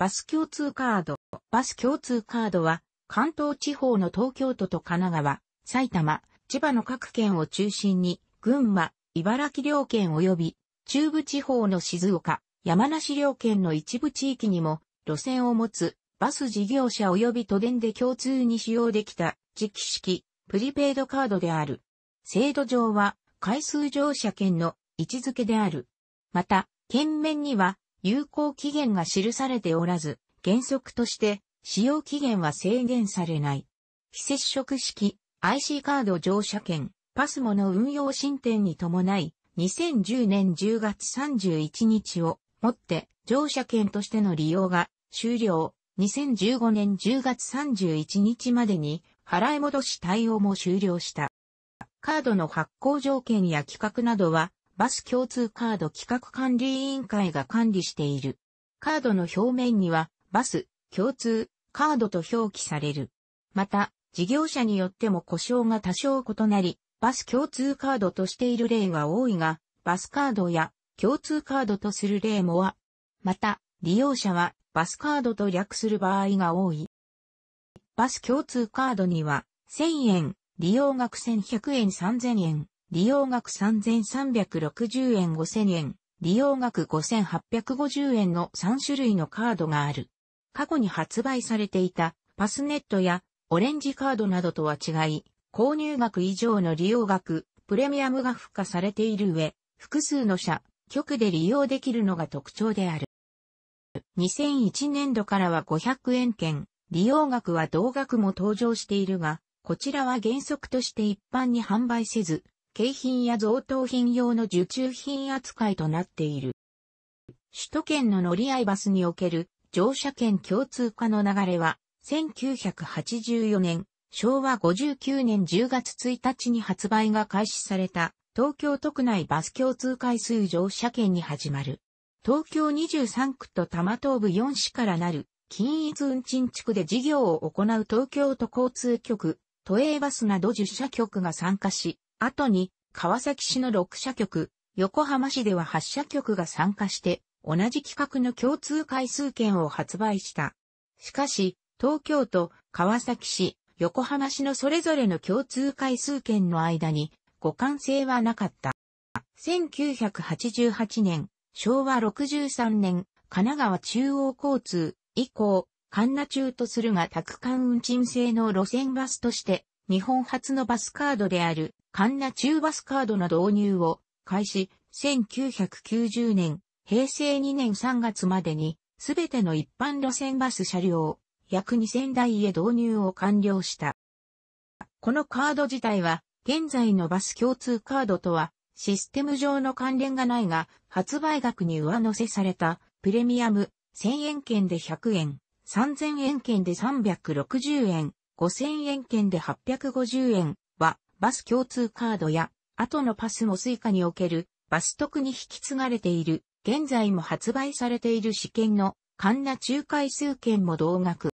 バス共通カード。バス共通カードは、関東地方の東京都と神奈川、埼玉、千葉の各県を中心に、群馬、茨城両県及び、中部地方の静岡、山梨両県の一部地域にも、路線を持つ、バス事業者及び都電で共通に使用できた、磁気式、プリペイドカードである。制度上は、回数乗車券の位置づけである。また、県面には、有効期限が記されておらず、原則として使用期限は制限されない。非接触式 IC カード乗車券パスモの運用進展に伴い、2010年10月31日をもって乗車券としての利用が終了。2015年10月31日までに払い戻し対応も終了した。カードの発行条件や規格などはバス共通カード企画管理委員会が管理している。カードの表面には、バス、共通、カードと表記される。また、事業者によっても故障が多少異なり、バス共通カードとしている例が多いが、バスカードや共通カードとする例もは、また、利用者はバスカードと略する場合が多い。バス共通カードには、1000円、利用額1100円3000円、利用額3360円5000円、利用額5850円の3種類のカードがある。過去に発売されていたパスネットやオレンジカードなどとは違い、購入額以上の利用額、プレミアムが付加されている上、複数の社、局で利用できるのが特徴である。2001年度からは500円券、利用額は同額も登場しているが、こちらは原則として一般に販売せず、景品や贈答品用の受注品扱いとなっている。首都圏の乗り合いバスにおける乗車券共通化の流れは、1984年、昭和59年10月1日に発売が開始された、東京都区内バス共通回数乗車券に始まる。東京23区と多摩東部4市からなる、均一運賃地区で事業を行う東京都交通局、都営バスなど10社局が参加し、後に、川崎市の6社局、横浜市では8社局が参加して、同じ企画の共通回数券を発売した。しかし、東京都、川崎市、横浜市のそれぞれの共通回数券の間に互換性はなかった。1988年、昭和63年、神奈川中央交通以降、神奈中とするが宅間運賃制の路線バスとして、日本初のバスカードであるカンナ中バスカードの導入を開始、1990年、平成2年3月までに、すべての一般路線バス車両、約2000台へ導入を完了した。このカード自体は、現在のバス共通カードとは、システム上の関連がないが、発売額に上乗せされた、プレミアム、1000円券で100円、3000円券で360円、5000円券で850円は、バス共通カードや、後のパスも suica におけるバス特に引き継がれている、現在も発売されている試験の、カンナ中回数券も同額。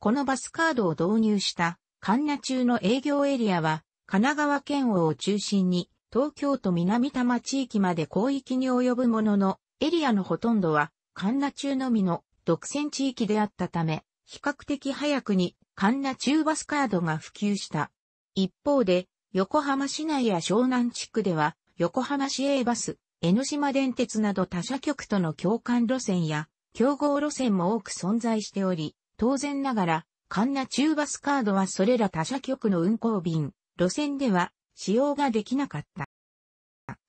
このバスカードを導入した、カンナ中の営業エリアは、神奈川県を中心に、東京都南多摩地域まで広域に及ぶものの、エリアのほとんどは、ンナ中のみの独占地域であったため、比較的早くにンナ中バスカードが普及した。一方で、横浜市内や湘南地区では、横浜市営バス、江ノ島電鉄など他社局との共感路線や、競合路線も多く存在しており、当然ながら、カンナ中バスカードはそれら他社局の運行便、路線では使用ができなかった。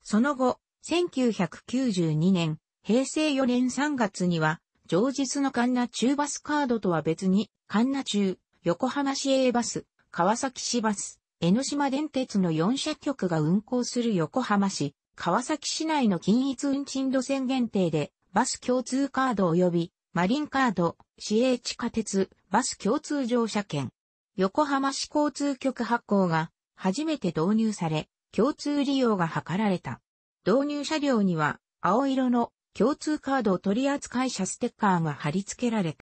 その後、1992年、平成4年3月には、上日のカンナ中バスカードとは別に、カンナ中、横浜市営バス、川崎市バス、江ノ島電鉄の4社局が運行する横浜市、川崎市内の均一運賃路線限定で、バス共通カード及び、マリンカード、市営地下鉄、バス共通乗車券。横浜市交通局発行が、初めて導入され、共通利用が図られた。導入車両には、青色の共通カードを取扱者ステッカーが貼り付けられ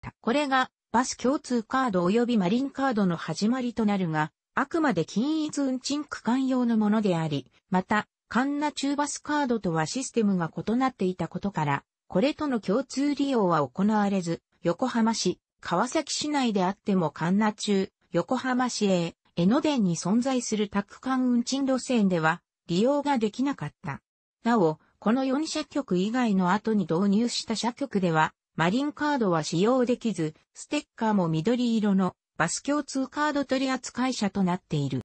た。これが、バス共通カード及びマリンカードの始まりとなるが、あくまで均一運賃区間用のものであり、また、カンナ中バスカードとはシステムが異なっていたことから、これとの共通利用は行われず、横浜市、川崎市内であってもカンナ中、横浜市へ、江ノ電に存在するタク間運賃路線では利用ができなかった。なお、この4社局以外の後に導入した社局では、マリンカードは使用できず、ステッカーも緑色のバス共通カード取扱者となっている。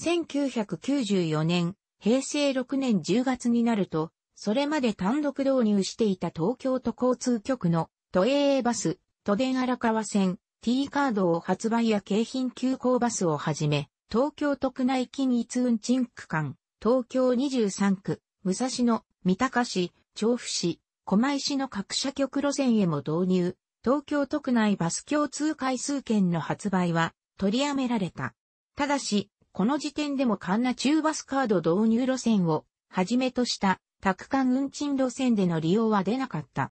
1994年、平成6年10月になると、それまで単独導入していた東京都交通局の都営バス、都電荒川線、T カードを発売や京浜急行バスをはじめ、東京都区内均一運賃区間、東京23区、武蔵野、三鷹市、調布市、狛江市の各社局路線へも導入、東京都区内バス共通回数券の発売は取りやめられた。ただし、この時点でもカンナ中バスカード導入路線をはじめとした宅間運賃路線での利用は出なかった。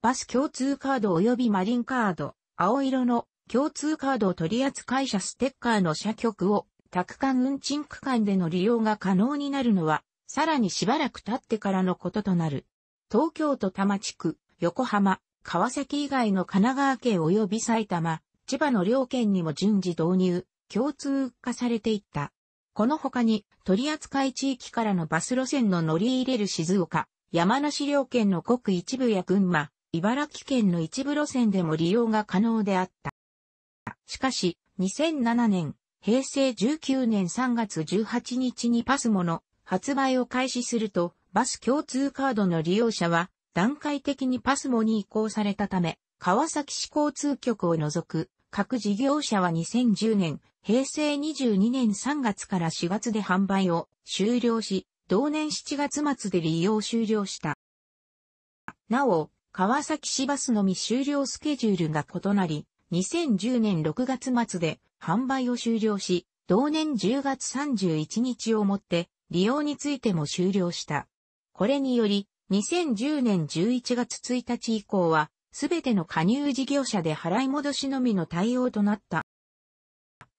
バス共通カード及びマリンカード、青色の共通カード取扱者ステッカーの社局を宅間運賃区間での利用が可能になるのは、さらにしばらく経ってからのこととなる。東京都多摩地区、横浜、川崎以外の神奈川県及び埼玉、千葉の両県にも順次導入、共通化されていった。この他に、取扱地域からのバス路線の乗り入れる静岡、山梨両県のごく一部や群馬、茨城県の一部路線でも利用が可能であった。しかし、2007年、平成19年3月18日にパスモの発売を開始すると、バス共通カードの利用者は段階的にパスモに移行されたため、川崎市交通局を除く各事業者は2010年、平成22年3月から4月で販売を終了し、同年7月末で利用終了した。なお、川崎市バスのみ終了スケジュールが異なり、2010年6月末で販売を終了し、同年10月31日をもって利用についても終了した。これにより、2010年11月1日以降は、すべての加入事業者で払い戻しのみの対応となった。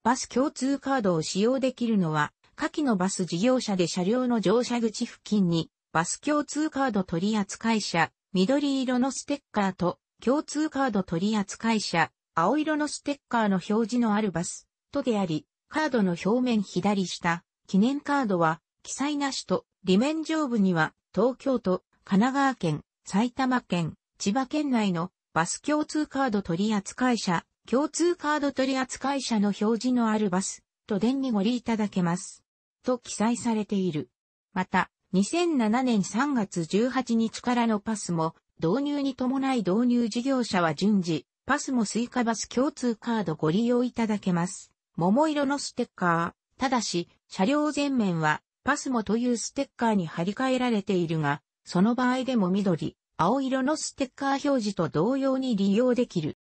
バス共通カードを使用できるのは、下記のバス事業者で車両の乗車口付近に、バス共通カード取扱者、緑色のステッカーと、共通カード取扱者、青色のステッカーの表示のあるバス、とであり、カードの表面左下、記念カードは、記載なしと、裏面上部には、東京都、神奈川県、埼玉県、千葉県内のバス共通カード取扱者、共通カード取扱者の表示のあるバス、と電にご利いただけます。と記載されている。また、2007年3月18日からのパスも、導入に伴い導入事業者は順次、パスもスイカバス共通カードご利用いただけます。桃色のステッカー。ただし、車両前面は、パスモというステッカーに貼り替えられているが、その場合でも緑、青色のステッカー表示と同様に利用できる。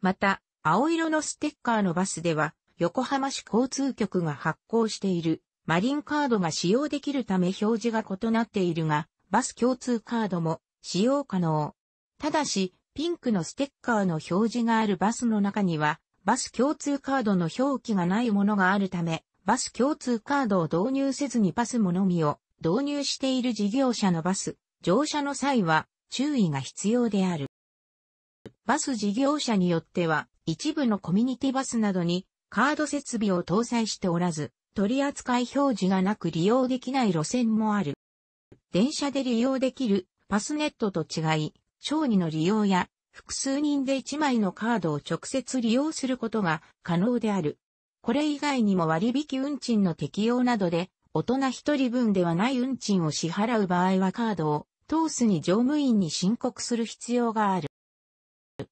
また、青色のステッカーのバスでは、横浜市交通局が発行しているマリンカードが使用できるため表示が異なっているが、バス共通カードも使用可能。ただし、ピンクのステッカーの表示があるバスの中には、バス共通カードの表記がないものがあるため、バス共通カードを導入せずにパスものみを導入している事業者のバス、乗車の際は注意が必要である。バス事業者によっては、一部のコミュニティバスなどにカード設備を搭載しておらず、取扱い表示がなく利用できない路線もある。電車で利用できるパスネットと違い、小児の利用や複数人で1枚のカードを直接利用することが可能である。これ以外にも割引運賃の適用などで大人一人分ではない運賃を支払う場合はカードを通すに乗務員に申告する必要がある。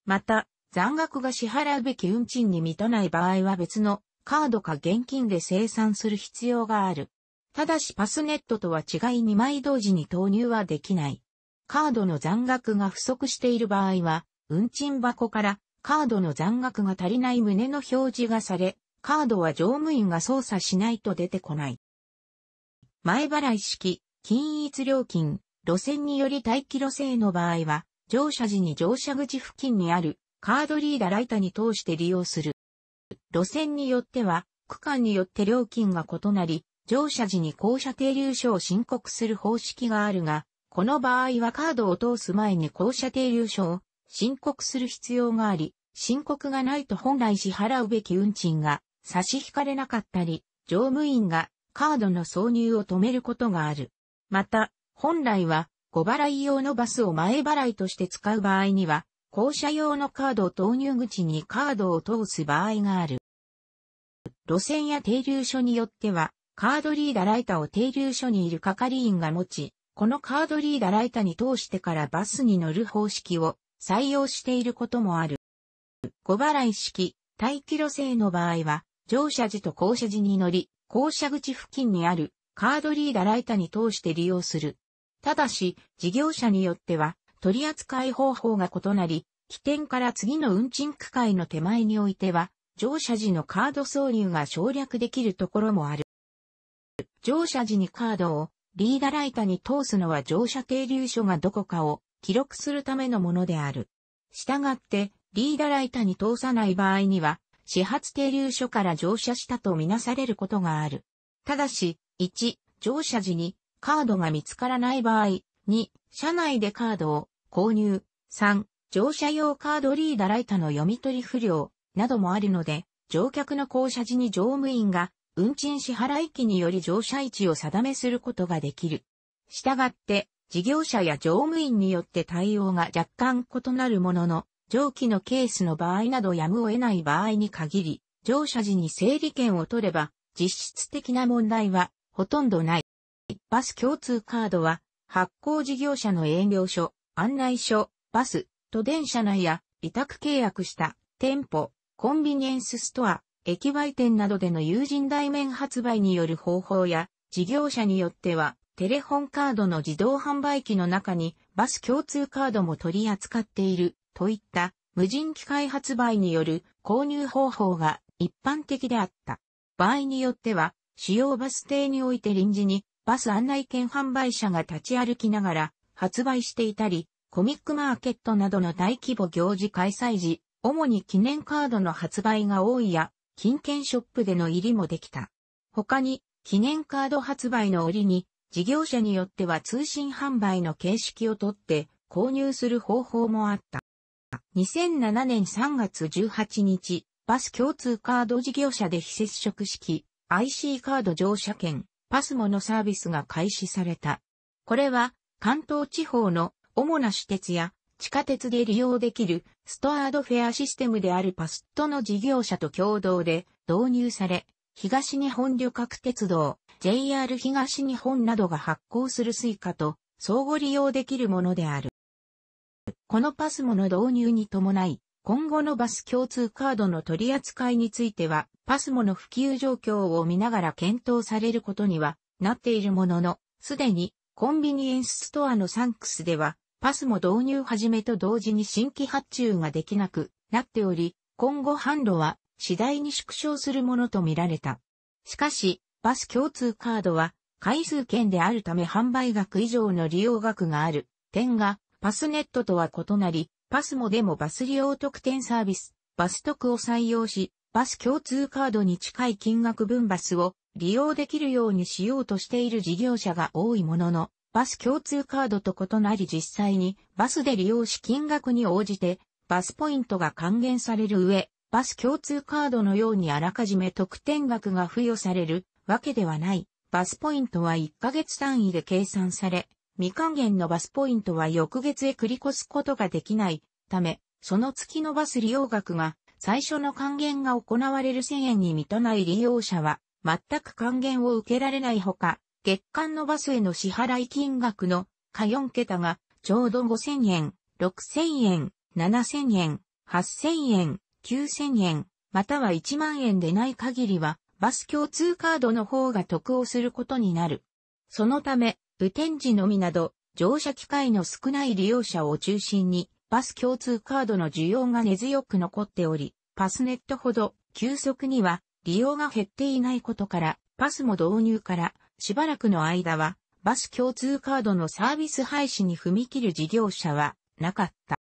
また、残額が支払うべき運賃に満たない場合は別のカードか現金で生産する必要がある。ただしパスネットとは違い2枚同時に投入はできない。カードの残額が不足している場合は、運賃箱からカードの残額が足りない旨の表示がされ、カードは乗務員が操作しないと出てこない。前払い式、均一料金、路線により待機路線の場合は、乗車時に乗車口付近にあるカードリーダーライタに通して利用する。路線によっては、区間によって料金が異なり、乗車時に降車停留所を申告する方式があるが、この場合はカードを通す前に降車停留所を申告する必要があり、申告がないと本来支払うべき運賃が差し引かれなかったり、乗務員がカードの挿入を止めることがある。また、本来は、5払い用のバスを前払いとして使う場合には、校舎用のカードを投入口にカードを通す場合がある。路線や停留所によっては、カードリーダライタを停留所にいる係員が持ち、このカードリーダライタに通してからバスに乗る方式を採用していることもある。5払い式、待機路制の場合は、乗車時と降車時に乗り、校舎口付近にあるカードリーダーライタに通して利用する。ただし、事業者によっては取り扱い方法が異なり、起点から次の運賃区間の手前においては、乗車時のカード挿入が省略できるところもある。乗車時にカードをリーダーライタに通すのは乗車停留所がどこかを記録するためのものである。したがって、リーダライタに通さない場合には、始発停留所から乗車したとみなされることがある。ただし、1、乗車時にカードが見つからない場合、2、車内でカードを購入、3、乗車用カードリーダーライターの読み取り不良などもあるので、乗客の降車時に乗務員が運賃支払機により乗車位置を定めすることができる。したがって、事業者や乗務員によって対応が若干異なるものの、上記のケースの場合などやむを得ない場合に限り、乗車時に整理券を取れば、実質的な問題はほとんどない。バス共通カードは、発行事業者の営業所、案内所、バス、都電車内や委託契約した店舗、コンビニエンスストア、駅売店などでの友人代面発売による方法や、事業者によっては、テレホンカードの自動販売機の中にバス共通カードも取り扱っているといった無人機械発売による購入方法が一般的であった。場合によっては、主要バス停において臨時にバス案内券販売者が立ち歩きながら発売していたり、コミックマーケットなどの大規模行事開催時、主に記念カードの発売が多いや、金券ショップでの入りもできた。他に、記念カード発売の折に、事業者によっては通信販売の形式をとって購入する方法もあった。2007年3月18日、バス共通カード事業者で非接触式 IC カード乗車券、パスモのサービスが開始された。これは関東地方の主な私鉄や地下鉄で利用できるストアードフェアシステムであるパスットの事業者と共同で導入され、東日本旅客鉄道、JR 東日本などが発行するスイカと相互利用できるものである。このパスモの導入に伴い、今後のバス共通カードの取り扱いについては、パスモの普及状況を見ながら検討されることにはなっているものの、すでにコンビニエンスストアのサンクスでは、パスモ導入始めと同時に新規発注ができなくなっており、今後販路は次第に縮小するものとみられた。しかし、バス共通カードは回数券であるため販売額以上の利用額がある点がパスネットとは異なり、パスモでもバス利用特典サービス、バス特を採用し、バス共通カードに近い金額分バスを利用できるようにしようとしている事業者が多いものの、バス共通カードと異なり実際にバスで利用し金額に応じてバスポイントが還元される上、バス共通カードのようにあらかじめ特典額が付与されるわけではない。バスポイントは1ヶ月単位で計算され、未還元のバスポイントは翌月へ繰り越すことができないため、その月のバス利用額が最初の還元が行われる1000円に満たない利用者は全く還元を受けられないほか、月間のバスへの支払い金額の下4桁がちょうど5000円、6000円、7000円、8000円、9000円、または1万円でない限りは、バス共通カードの方が得をすることになる。そのため、雨天時のみなど、乗車機会の少ない利用者を中心に、バス共通カードの需要が根強く残っており、パスネットほど急速には利用が減っていないことから、パスも導入からしばらくの間は、バス共通カードのサービス廃止に踏み切る事業者はなかった。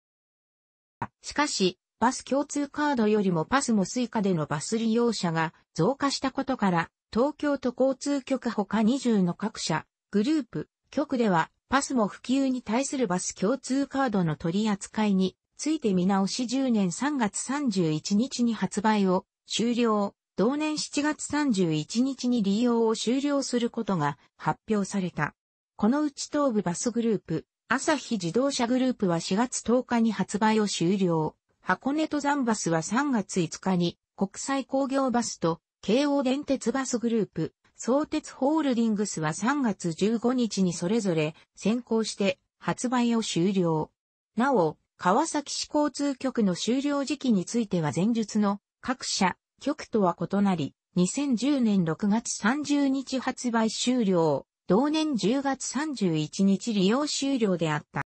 しかし、バス共通カードよりもパスもスイカでのバス利用者が増加したことから、東京都交通局他20の各社、グループ、局では、パスも普及に対するバス共通カードの取り扱いについて見直し10年3月31日に発売を終了、同年7月31日に利用を終了することが発表された。このうち東部バスグループ、朝日自動車グループは4月10日に発売を終了。箱根登山バスは3月5日に国際工業バスと京王電鉄バスグループ、相鉄ホールディングスは3月15日にそれぞれ先行して発売を終了。なお、川崎市交通局の終了時期については前述の各社、局とは異なり、2010年6月30日発売終了、同年10月31日利用終了であった。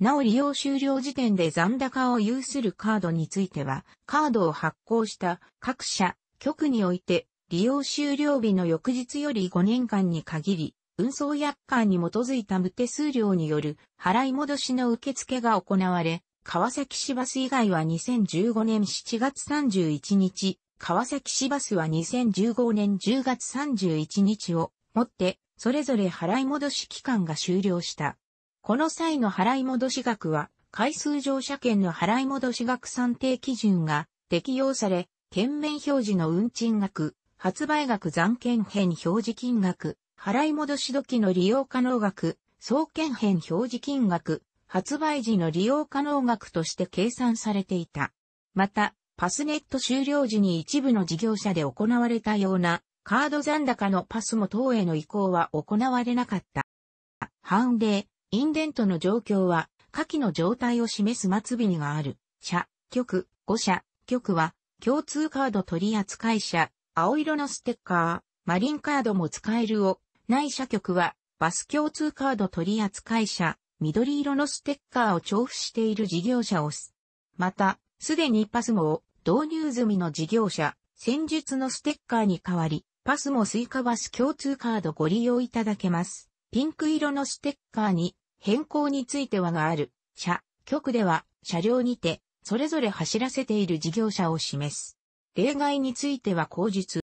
なお利用終了時点で残高を有するカードについては、カードを発行した各社、局において利用終了日の翌日より5年間に限り、運送約款に基づいた無手数料による払い戻しの受付が行われ、川崎市バス以外は2015年7月31日、川崎市バスは2015年10月31日をもって、それぞれ払い戻し期間が終了した。この際の払い戻し額は、回数乗車券の払い戻し額算定基準が適用され、券面表示の運賃額、発売額残券編表示金額、払い戻し時の利用可能額、総券編表示金額、発売時の利用可能額として計算されていた。また、パスネット終了時に一部の事業者で行われたような、カード残高のパスも等への移行は行われなかった。判例、インデントの状況は、下記の状態を示す末尾にがある、社、局、5社、局は、共通カード取扱者、青色のステッカー、マリンカードも使えるを、内社局は、バス共通カード取扱者、緑色のステッカーを調布している事業者をす。また、すでにパスモを導入済みの事業者、先日のステッカーに代わり、パスモスイカバス共通カードご利用いただけます。ピンク色のステッカーに変更についてはがある、社、局では車両にて、それぞれ走らせている事業者を示す。例外については口述。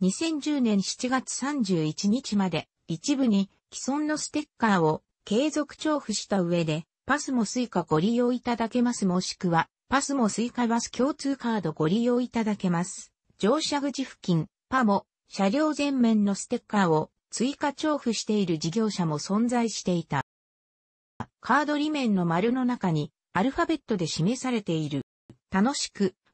2010年7月31日まで一部に既存のステッカーを継続調布した上で、パスもスイカご利用いただけますもしくは、パスもスイカバス共通カードご利用いただけます。乗車口付近、パも、車両前面のステッカーを追加調布している事業者も存在していた。カード裏面の丸の中にアルファベットで示されている。楽しく、